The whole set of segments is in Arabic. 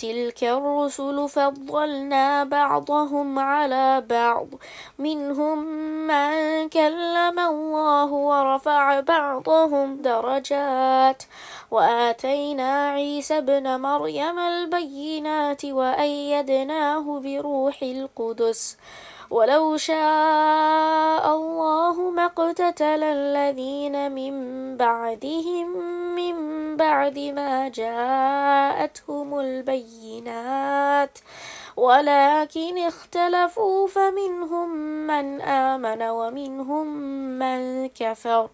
تلك الرسل فضلنا بعضهم على بعض منهم من كلم الله ورفع بعضهم درجات وآتينا عيسى ابن مريم البينات وأيدناه بروح القدس ولو شاء الله ما اقتتل الذين من بعدهم من بعد ما جاءتهم البينات ولكن اختلفوا فمنهم من آمن ومنهم من كفر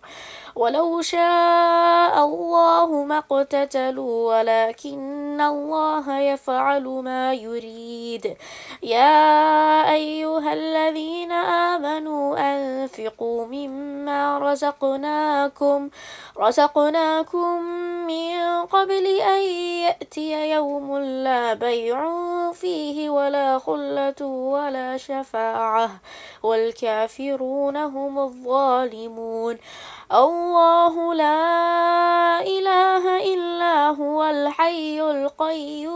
ولو شاء الله ما اقتتلوا ولكن الله يفعل ما يريد يا أيها الذين آمنوا أنفقوا مما رزقناكم رزقناكم من قبل أن يأتي يوم لا بيع فيه ولا خلة ولا شفاعة والكافرون هم الظالمون الله لا إله إلا هو الحي القيوم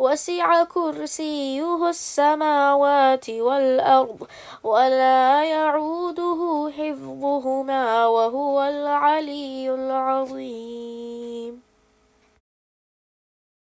وسع كرسيه السماوات والأرض ولا يعوده حفظهما وهو العلي العظيم